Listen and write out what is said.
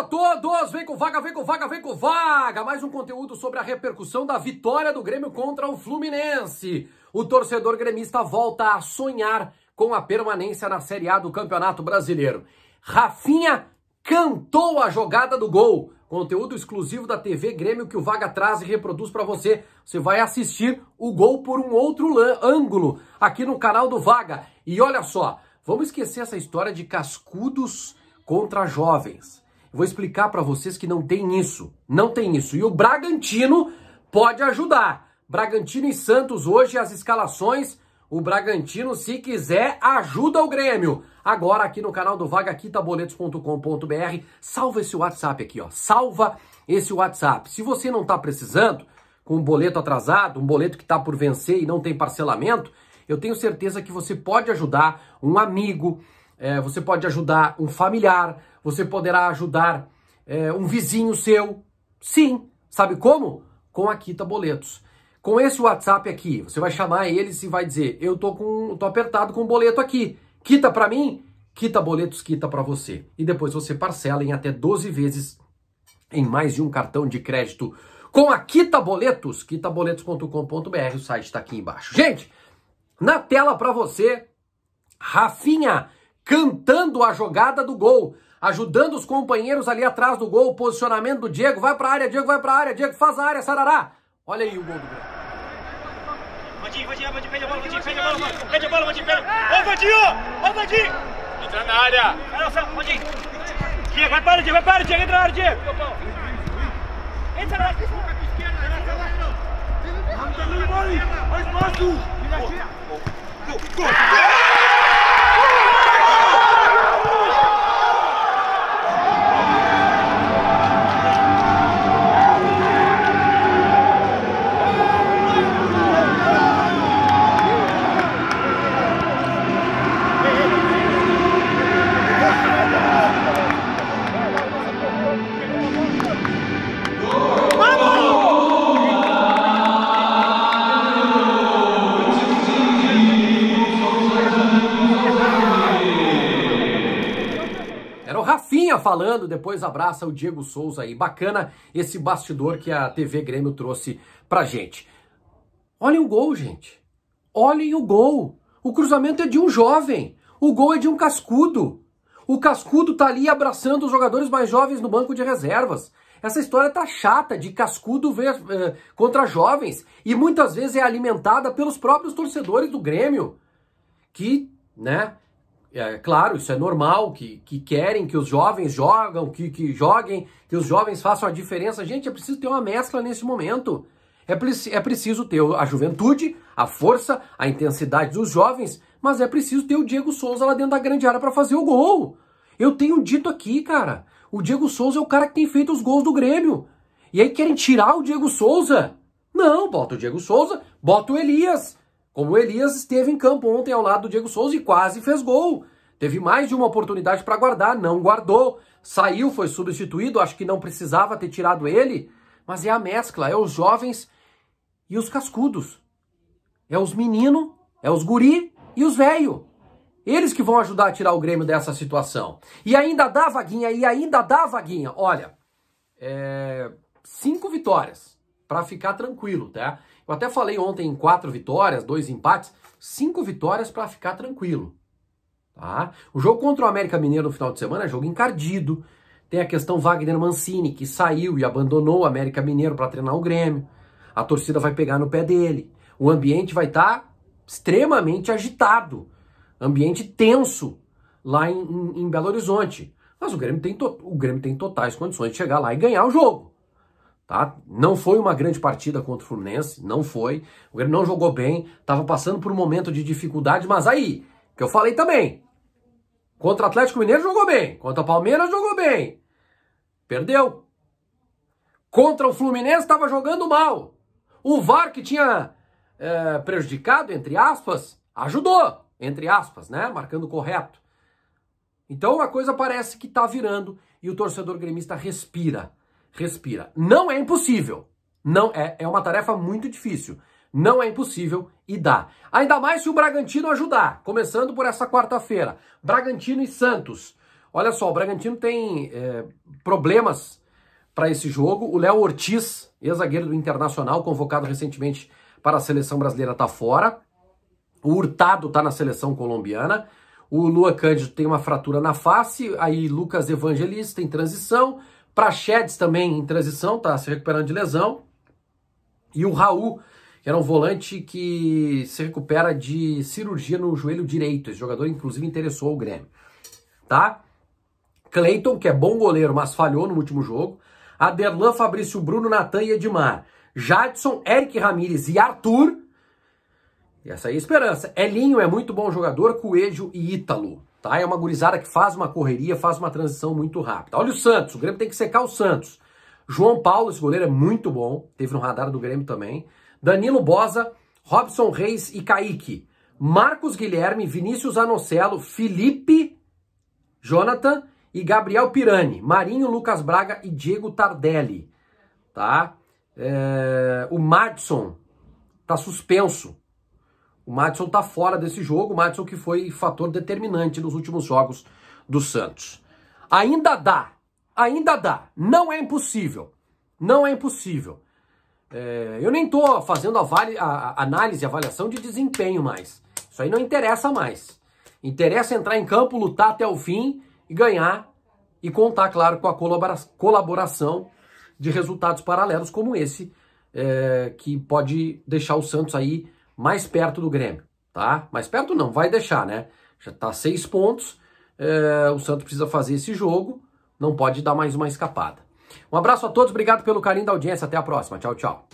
a todos! Vem com vaga, vem com vaga, vem com vaga! Mais um conteúdo sobre a repercussão da vitória do Grêmio contra o Fluminense. O torcedor gremista volta a sonhar com a permanência na Série A do Campeonato Brasileiro. Rafinha cantou a jogada do gol. Conteúdo exclusivo da TV Grêmio que o Vaga traz e reproduz para você. Você vai assistir o gol por um outro ângulo aqui no canal do Vaga. E olha só, vamos esquecer essa história de cascudos contra jovens. Vou explicar para vocês que não tem isso. Não tem isso. E o Bragantino pode ajudar. Bragantino e Santos hoje as escalações. O Bragantino, se quiser, ajuda o Grêmio. Agora aqui no canal do Vaga boletos.com.br, salva esse WhatsApp aqui, ó. Salva esse WhatsApp. Se você não está precisando, com um boleto atrasado, um boleto que está por vencer e não tem parcelamento, eu tenho certeza que você pode ajudar um amigo, é, você pode ajudar um familiar, você poderá ajudar é, um vizinho seu. Sim, sabe como? Com a Quita Boletos. Com esse WhatsApp aqui, você vai chamar eles e vai dizer: "Eu tô com, tô apertado com o boleto aqui. Quita para mim, Quita Boletos quita para você". E depois você parcela em até 12 vezes em mais de um cartão de crédito com a Quita Boletos, quitaboletos.com.br, o site está aqui embaixo. Gente, na tela para você, Rafinha cantando a jogada do gol ajudando os companheiros ali atrás do gol, posicionamento do Diego, vai para a área, Diego vai para a área, Diego faz a área, Sarará. Olha aí o gol do Grêmio. Vandinho, Vandinho, Vandinho, pede a bola, Vandinho, pede a bola, Vandinho, pede a bola, Vandinho, bola. Ô, Vandinho, ô, Vandinho. Entra na área. Vandinho. Diego, vai para, Diego, vai para, Diego, entra na área, Diego. Entra na área. Olha o espaço! Gol! Gol! Gol! Rafinha falando, depois abraça o Diego Souza aí. Bacana esse bastidor que a TV Grêmio trouxe pra gente. Olhem o gol, gente. Olhem o gol. O cruzamento é de um jovem. O gol é de um cascudo. O cascudo tá ali abraçando os jogadores mais jovens no banco de reservas. Essa história tá chata de cascudo ver, eh, contra jovens e muitas vezes é alimentada pelos próprios torcedores do Grêmio que, né, é claro, isso é normal, que, que querem que os jovens jogam, que, que joguem, que os jovens façam a diferença. Gente, é preciso ter uma mescla nesse momento. É, é preciso ter a juventude, a força, a intensidade dos jovens, mas é preciso ter o Diego Souza lá dentro da grande área para fazer o gol. Eu tenho dito aqui, cara, o Diego Souza é o cara que tem feito os gols do Grêmio. E aí querem tirar o Diego Souza? Não, bota o Diego Souza, bota o Elias, como o Elias esteve em campo ontem ao lado do Diego Souza e quase fez gol. Teve mais de uma oportunidade para guardar, não guardou. Saiu, foi substituído, acho que não precisava ter tirado ele. Mas é a mescla, é os jovens e os cascudos. É os menino, é os guri e os velho. Eles que vão ajudar a tirar o Grêmio dessa situação. E ainda dá vaguinha, e ainda dá vaguinha. Olha, é... cinco vitórias para ficar tranquilo, tá? Eu até falei ontem em quatro vitórias, dois empates, cinco vitórias para ficar tranquilo, tá? O jogo contra o América Mineiro no final de semana é jogo encardido. Tem a questão Wagner Mancini, que saiu e abandonou o América Mineiro para treinar o Grêmio. A torcida vai pegar no pé dele. O ambiente vai estar tá extremamente agitado, ambiente tenso lá em, em, em Belo Horizonte. Mas o Grêmio, tem o Grêmio tem totais condições de chegar lá e ganhar o jogo. Tá? Não foi uma grande partida contra o Fluminense, não foi. O Grêmio não jogou bem, estava passando por um momento de dificuldade, mas aí, que eu falei também, contra o Atlético Mineiro jogou bem, contra o Palmeiras jogou bem, perdeu. Contra o Fluminense estava jogando mal. O VAR que tinha é, prejudicado, entre aspas, ajudou, entre aspas, né? Marcando correto. Então a coisa parece que está virando e o torcedor gremista respira respira. Não é impossível. Não é, é uma tarefa muito difícil. Não é impossível e dá. Ainda mais se o Bragantino ajudar, começando por essa quarta-feira. Bragantino e Santos. Olha só, o Bragantino tem é, problemas para esse jogo. O Léo Ortiz, ex-zagueiro do Internacional, convocado recentemente para a seleção brasileira, está fora. O Hurtado está na seleção colombiana. O Lua Cândido tem uma fratura na face. Aí Lucas Evangelista em transição. Prachedes também em transição, tá se recuperando de lesão. E o Raul, que era um volante que se recupera de cirurgia no joelho direito. Esse jogador, inclusive, interessou o Grêmio. Tá? Cleiton, que é bom goleiro, mas falhou no último jogo. Aderlan, Fabrício, Bruno, Natan e Edmar. Jadson, Eric Ramírez e Arthur. E essa aí é a esperança. Elinho é muito bom jogador, Coelho e Ítalo. Tá? É uma gurizada que faz uma correria, faz uma transição muito rápida. Olha o Santos, o Grêmio tem que secar o Santos. João Paulo, esse goleiro é muito bom, teve no radar do Grêmio também. Danilo Bosa, Robson Reis e Kaique. Marcos Guilherme, Vinícius Anocelo, Felipe Jonathan e Gabriel Pirani. Marinho, Lucas Braga e Diego Tardelli. Tá? É... o Madison tá suspenso. O Madison está fora desse jogo, o Madison que foi fator determinante nos últimos jogos do Santos. Ainda dá, ainda dá. Não é impossível, não é impossível. É, eu nem estou fazendo a, vale, a, a análise, a avaliação de desempenho mais. Isso aí não interessa mais. Interessa entrar em campo, lutar até o fim e ganhar e contar, claro, com a colabora colaboração de resultados paralelos como esse, é, que pode deixar o Santos aí mais perto do Grêmio, tá? Mais perto não, vai deixar, né? Já tá seis pontos, é, o Santos precisa fazer esse jogo, não pode dar mais uma escapada. Um abraço a todos, obrigado pelo carinho da audiência, até a próxima, tchau, tchau.